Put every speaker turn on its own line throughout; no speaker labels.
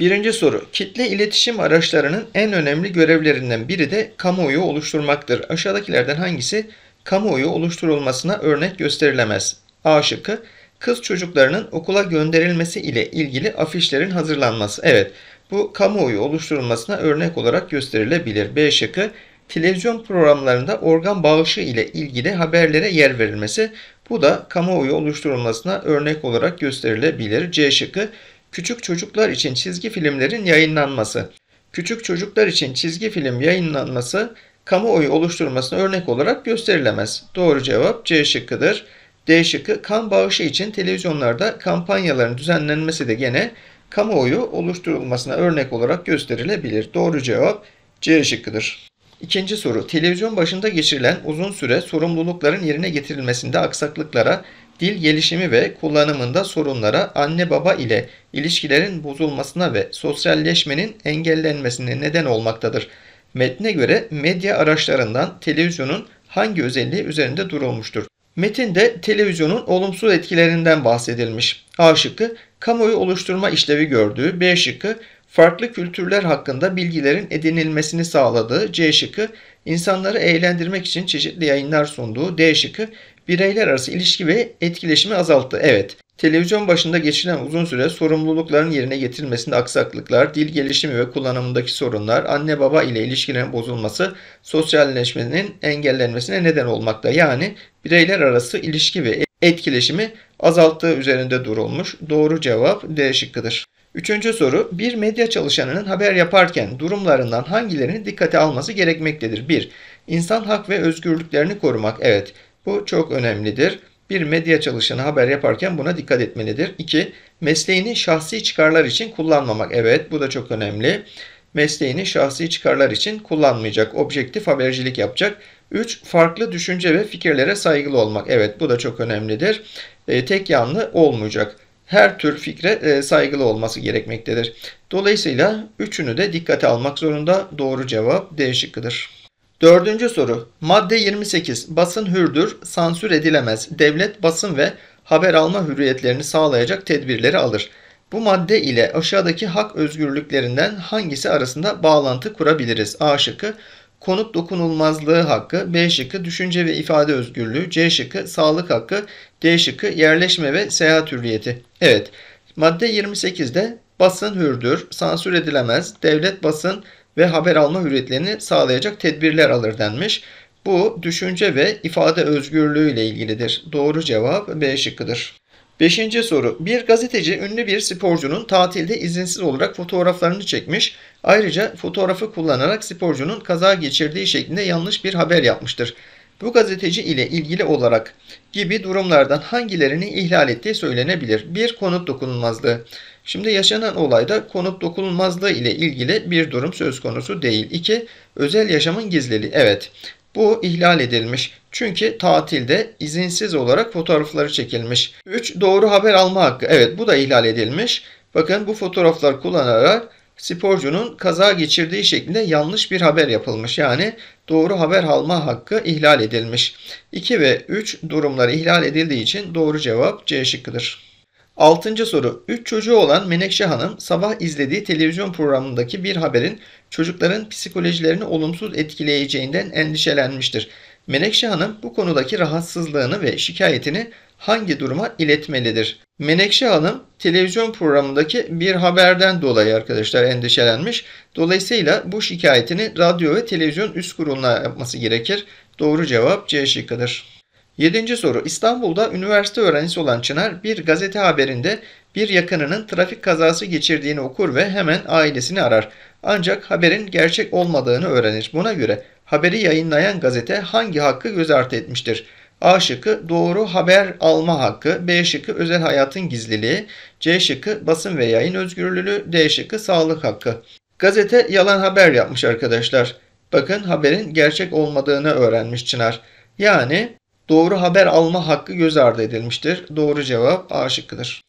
Birinci soru. Kitle iletişim araçlarının en önemli görevlerinden biri de kamuoyu oluşturmaktır. Aşağıdakilerden hangisi kamuoyu oluşturulmasına örnek gösterilemez? A şıkkı. Kız çocuklarının okula gönderilmesi ile ilgili afişlerin hazırlanması. Evet bu kamuoyu oluşturulmasına örnek olarak gösterilebilir. B şıkkı televizyon programlarında organ bağışı ile ilgili haberlere yer verilmesi bu da kamuoyu oluşturulmasına örnek olarak gösterilebilir. C şıkkı küçük çocuklar için çizgi filmlerin yayınlanması. Küçük çocuklar için çizgi film yayınlanması kamuoyu oluşturmasına örnek olarak gösterilemez. Doğru cevap C şıkkıdır. D şıkkı kan bağışı için televizyonlarda kampanyaların düzenlenmesi de gene kamuoyu oluşturulmasına örnek olarak gösterilebilir. Doğru cevap C şıkkıdır. İkinci soru. Televizyon başında geçirilen uzun süre sorumlulukların yerine getirilmesinde aksaklıklara, dil gelişimi ve kullanımında sorunlara, anne baba ile ilişkilerin bozulmasına ve sosyalleşmenin engellenmesine neden olmaktadır. Metne göre medya araçlarından televizyonun hangi özelliği üzerinde durulmuştur? Metinde televizyonun olumsuz etkilerinden bahsedilmiş. A şıkkı kamuoyu oluşturma işlevi gördüğü, B şıkkı farklı kültürler hakkında bilgilerin edinilmesini sağladığı C şıkkı, insanları eğlendirmek için çeşitli yayınlar sunduğu D şıkkı, bireyler arası ilişki ve etkileşimi azalttı. Evet, televizyon başında geçilen uzun süre sorumlulukların yerine getirilmesinde aksaklıklar, dil gelişimi ve kullanımındaki sorunlar, anne baba ile ilişkilerin bozulması, sosyalleşmenin engellenmesine neden olmakta. Yani bireyler arası ilişki ve etkileşimi azalttığı üzerinde durulmuş. Doğru cevap D şıkkıdır. Üçüncü soru, bir medya çalışanının haber yaparken durumlarından hangilerini dikkate alması gerekmektedir? 1. İnsan hak ve özgürlüklerini korumak. Evet, bu çok önemlidir. Bir medya çalışanı haber yaparken buna dikkat etmelidir. 2. Mesleğini şahsi çıkarlar için kullanmamak. Evet, bu da çok önemli. Mesleğini şahsi çıkarlar için kullanmayacak, objektif habercilik yapacak. 3. Farklı düşünce ve fikirlere saygılı olmak. Evet, bu da çok önemlidir. E, tek yanlı olmayacak her tür fikre e, saygılı olması gerekmektedir. Dolayısıyla üçünü de dikkate almak zorunda doğru cevap D şıkkıdır. Dördüncü soru. Madde 28. Basın hürdür, sansür edilemez. Devlet basın ve haber alma hürriyetlerini sağlayacak tedbirleri alır. Bu madde ile aşağıdaki hak özgürlüklerinden hangisi arasında bağlantı kurabiliriz? A şıkkı konut dokunulmazlığı hakkı, B şıkkı düşünce ve ifade özgürlüğü, C şıkkı sağlık hakkı, D şıkkı yerleşme ve seyahat hürriyeti. Evet, madde 28'de basın hürdür, sansür edilemez, devlet basın ve haber alma hürriyetlerini sağlayacak tedbirler alır denmiş. Bu düşünce ve ifade özgürlüğü ile ilgilidir. Doğru cevap B şıkkıdır. Beşinci soru. Bir gazeteci ünlü bir sporcunun tatilde izinsiz olarak fotoğraflarını çekmiş. Ayrıca fotoğrafı kullanarak sporcunun kaza geçirdiği şeklinde yanlış bir haber yapmıştır. Bu gazeteci ile ilgili olarak gibi durumlardan hangilerini ihlal ettiği söylenebilir. Bir konut dokunulmazlığı. Şimdi yaşanan olayda konut dokunulmazlığı ile ilgili bir durum söz konusu değil. 2. Özel yaşamın gizliliği. Evet. Bu ihlal edilmiş. Çünkü tatilde izinsiz olarak fotoğrafları çekilmiş. 3. Doğru haber alma hakkı. Evet bu da ihlal edilmiş. Bakın bu fotoğraflar kullanarak sporcunun kaza geçirdiği şeklinde yanlış bir haber yapılmış. Yani doğru haber alma hakkı ihlal edilmiş. 2 ve 3 durumları ihlal edildiği için doğru cevap C şıkkıdır. Altıncı soru. Üç çocuğu olan Menekşe Hanım sabah izlediği televizyon programındaki bir haberin çocukların psikolojilerini olumsuz etkileyeceğinden endişelenmiştir. Menekşe Hanım bu konudaki rahatsızlığını ve şikayetini hangi duruma iletmelidir? Menekşe Hanım televizyon programındaki bir haberden dolayı arkadaşlar endişelenmiş. Dolayısıyla bu şikayetini radyo ve televizyon üst kuruluna yapması gerekir. Doğru cevap C şıkkıdır. 7. soru. İstanbul'da üniversite öğrencisi olan Çınar bir gazete haberinde bir yakınının trafik kazası geçirdiğini okur ve hemen ailesini arar. Ancak haberin gerçek olmadığını öğrenir. Buna göre haberi yayınlayan gazete hangi hakkı göz ardı etmiştir? A şıkkı doğru haber alma hakkı, B şıkkı özel hayatın gizliliği, C şıkkı basın ve yayın özgürlüğü, D şıkkı sağlık hakkı. Gazete yalan haber yapmış arkadaşlar. Bakın haberin gerçek olmadığını öğrenmiş Çınar. Yani Doğru haber alma hakkı göz ardı edilmiştir. Doğru cevap A şıkkıdır.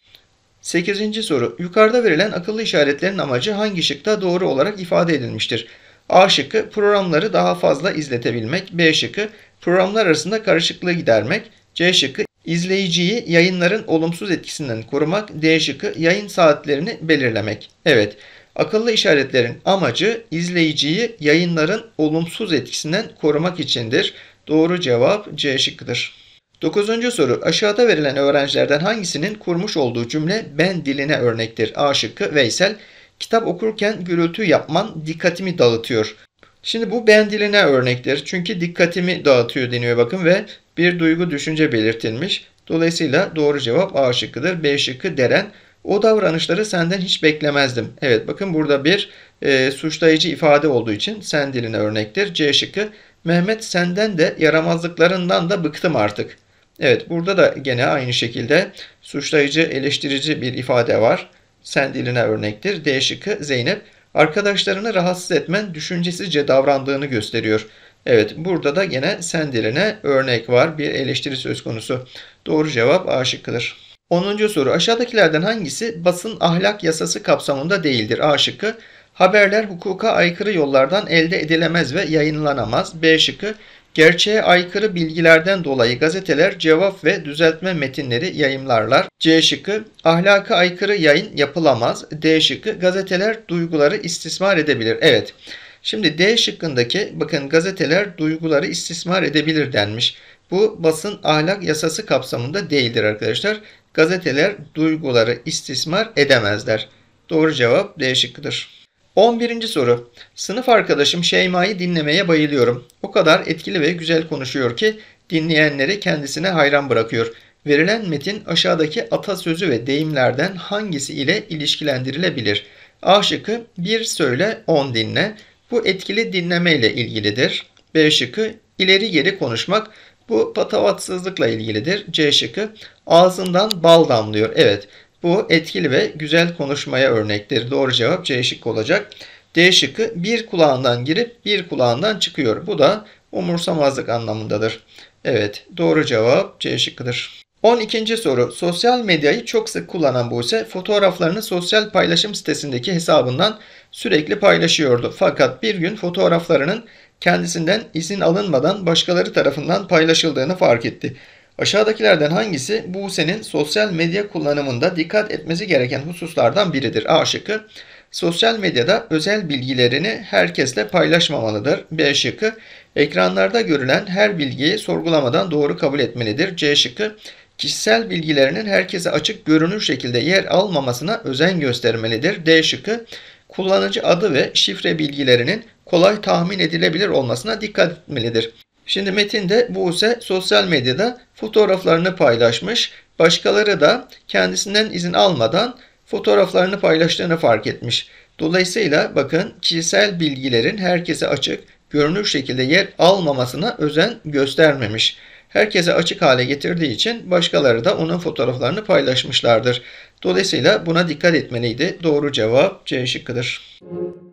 8. soru. Yukarıda verilen akıllı işaretlerin amacı hangi şıkta doğru olarak ifade edilmiştir? A şıkkı programları daha fazla izletebilmek. B şıkkı programlar arasında karışıklığı gidermek. C şıkkı izleyiciyi yayınların olumsuz etkisinden korumak. D şıkkı yayın saatlerini belirlemek. Evet. Akıllı işaretlerin amacı izleyiciyi yayınların olumsuz etkisinden korumak içindir. Doğru cevap C şıkkıdır. Dokuzuncu soru. Aşağıda verilen öğrencilerden hangisinin kurmuş olduğu cümle ben diline örnektir? A şıkkı Veysel. Kitap okurken gürültü yapman dikkatimi dağıtıyor. Şimdi bu ben diline örnektir. Çünkü dikkatimi dağıtıyor deniyor bakın ve bir duygu düşünce belirtilmiş. Dolayısıyla doğru cevap A şıkkıdır. B şıkkı Deren. O davranışları senden hiç beklemezdim. Evet bakın burada bir e, suçlayıcı ifade olduğu için sen diline örnektir. C şıkkı Mehmet senden de yaramazlıklarından da bıktım artık. Evet burada da gene aynı şekilde suçlayıcı eleştirici bir ifade var. Sen diline örnektir. D şıkkı Zeynep arkadaşlarını rahatsız etmen düşüncesizce davrandığını gösteriyor. Evet burada da gene sen diline örnek var. Bir eleştiri söz konusu. Doğru cevap A şıkkıdır. 10. soru aşağıdakilerden hangisi basın ahlak yasası kapsamında değildir? A şıkkı Haberler hukuka aykırı yollardan elde edilemez ve yayınlanamaz. B şıkkı Gerçeğe aykırı bilgilerden dolayı gazeteler cevap ve düzeltme metinleri yayımlarlar. C şıkkı ahlaka aykırı yayın yapılamaz. D şıkkı gazeteler duyguları istismar edebilir. Evet. Şimdi D şıkkındaki bakın gazeteler duyguları istismar edebilir denmiş. Bu basın ahlak yasası kapsamında değildir arkadaşlar. Gazeteler duyguları istismar edemezler. Doğru cevap D şıkkıdır. 11. soru. Sınıf arkadaşım Şeyma'yı dinlemeye bayılıyorum. O kadar etkili ve güzel konuşuyor ki dinleyenleri kendisine hayran bırakıyor. Verilen metin aşağıdaki atasözü ve deyimlerden hangisi ile ilişkilendirilebilir? A şıkkı 1 söyle 10 dinle. Bu etkili dinleme ile ilgilidir. B şıkkı ileri geri konuşmak. Bu patavatsızlıkla ilgilidir. C şıkkı ağzından bal damlıyor. Evet bu etkili ve güzel konuşmaya örnektir. Doğru cevap C şıkkı olacak. D şıkkı bir kulağından girip bir kulağından çıkıyor. Bu da umursamazlık anlamındadır. Evet doğru cevap C şıkkıdır. 12. soru. Sosyal medyayı çok sık kullanan Buse fotoğraflarını sosyal paylaşım sitesindeki hesabından sürekli paylaşıyordu. Fakat bir gün fotoğraflarının kendisinden izin alınmadan başkaları tarafından paylaşıldığını fark etti. Aşağıdakilerden hangisi Buse'nin sosyal medya kullanımında dikkat etmesi gereken hususlardan biridir? A şıkkı. Sosyal medyada özel bilgilerini herkesle paylaşmamalıdır. B şıkkı. Ekranlarda görülen her bilgiyi sorgulamadan doğru kabul etmelidir. C şıkkı. Kişisel bilgilerinin herkese açık görünür şekilde yer almamasına özen göstermelidir. D şıkkı. Kullanıcı adı ve şifre bilgilerinin kolay tahmin edilebilir olmasına dikkat etmelidir. Şimdi metinde Buse sosyal medyada fotoğraflarını paylaşmış. Başkaları da kendisinden izin almadan fotoğraflarını paylaştığını fark etmiş. Dolayısıyla bakın kişisel bilgilerin herkese açık, görünür şekilde yer almamasına özen göstermemiş. Herkese açık hale getirdiği için başkaları da onun fotoğraflarını paylaşmışlardır. Dolayısıyla buna dikkat etmeliydi. Doğru cevap C şıkkıdır. Müzik